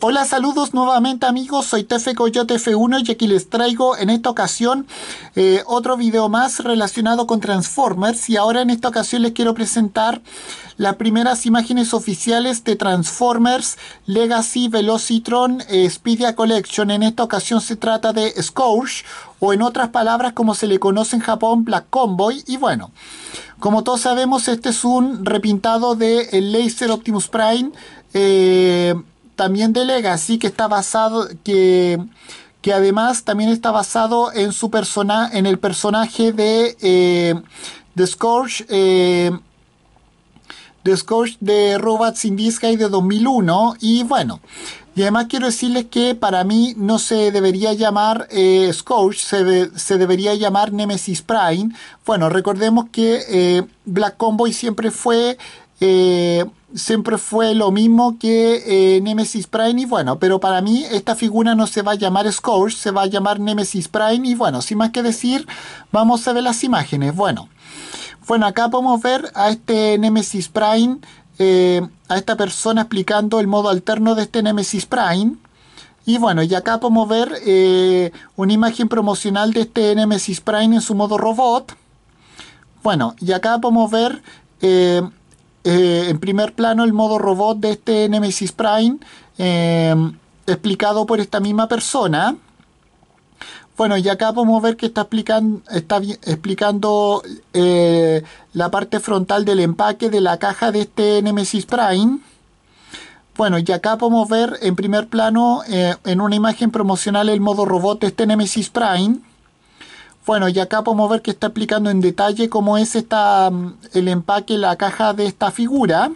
Hola, saludos nuevamente amigos, soy Tefe Coyote 1 y aquí les traigo en esta ocasión eh, otro video más relacionado con Transformers y ahora en esta ocasión les quiero presentar las primeras imágenes oficiales de Transformers Legacy Velocitron eh, Speedia Collection. En esta ocasión se trata de Scourge o en otras palabras como se le conoce en Japón Black Convoy y bueno, como todos sabemos este es un repintado de el Laser Optimus Prime. Eh, también de Legacy, que está basado, que, además también está basado en, su persona, en el personaje de, eh, de Scorch eh, de Scourge de Robots in Disguise de 2001 y bueno y además quiero decirles que para mí no se debería llamar eh, Scorch. se, debería llamar Nemesis Prime. Bueno, recordemos que eh, Black Convoy siempre fue eh, siempre fue lo mismo que eh, Nemesis Prime y bueno, pero para mí esta figura no se va a llamar Scourge, se va a llamar Nemesis Prime y bueno, sin más que decir, vamos a ver las imágenes. Bueno, bueno acá podemos ver a este Nemesis Prime, eh, a esta persona explicando el modo alterno de este Nemesis Prime. Y bueno, y acá podemos ver una imagen promocional de este Nemesis Prime en su modo robot. Bueno, y acá podemos ver eh, eh, en primer plano el modo robot de este Nemesis Prime, em, explicado por esta misma persona. Bueno, y acá podemos ver que está, está explicando eh, la parte frontal del empaque de la caja de este Nemesis Prime. Bueno, y acá podemos ver en primer plano, eh, en una imagen promocional, el modo robot de este Nemesis Prime. Bueno, y acá podemos ver que está explicando en detalle cómo es mm, el empaque, la caja de esta figura.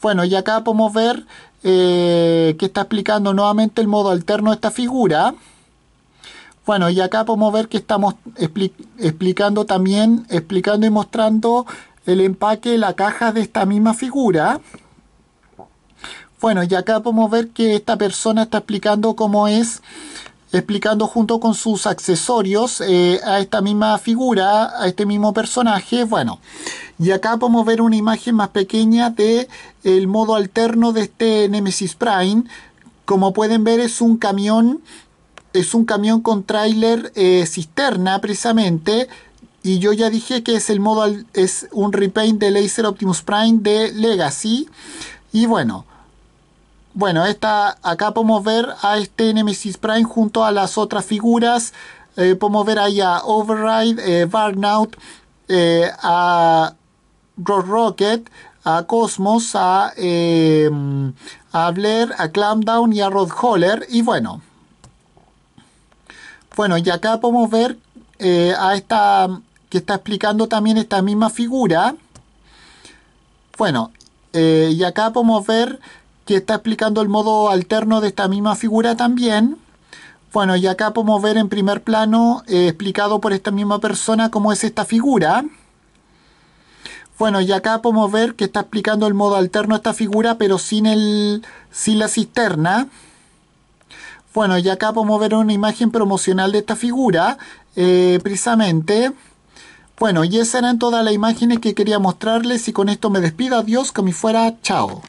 Bueno, y acá podemos ver eh, que está explicando nuevamente el modo alterno de esta figura. Bueno, y acá podemos ver que estamos explicando también, explicando y mostrando el empaque, la caja de esta misma figura. Bueno, y acá podemos ver que esta persona está explicando cómo es explicando junto con sus accesorios eh, a esta misma figura, a este mismo personaje. Bueno, y acá podemos ver una imagen más pequeña de el modo alterno de este Nemesis Prime. Como pueden ver es un camión, es un camión con tráiler eh, cisterna precisamente. Y yo ya dije que es el modo, es un repaint de Laser Optimus Prime de Legacy. Y bueno, bueno, esta, acá podemos ver a este Nemesis Prime junto a las otras figuras. Eh, podemos ver ahí a Override, eh, Burnout, eh, a Rock Rocket, a Cosmos, a, em, a Blair, a Clampdown y a Rod Y bueno, bueno, y acá podemos ver eh, a esta que está explicando también esta misma figura. Bueno, y acá podemos ver que está explicando el modo alterno de esta misma figura también. Bueno, y acá podemos ver en primer plano, eh, explicado por esta misma persona, cómo es esta figura. Bueno, y acá podemos ver que está explicando el modo alterno esta figura, pero sin, el, la cisterna. Bueno, y acá podemos ver una imagen promocional de esta figura, eh, precisamente. Bueno, y esas eran todas las imágenes que quería mostrarles y con esto me despido. Adiós, que me fuera. Chao.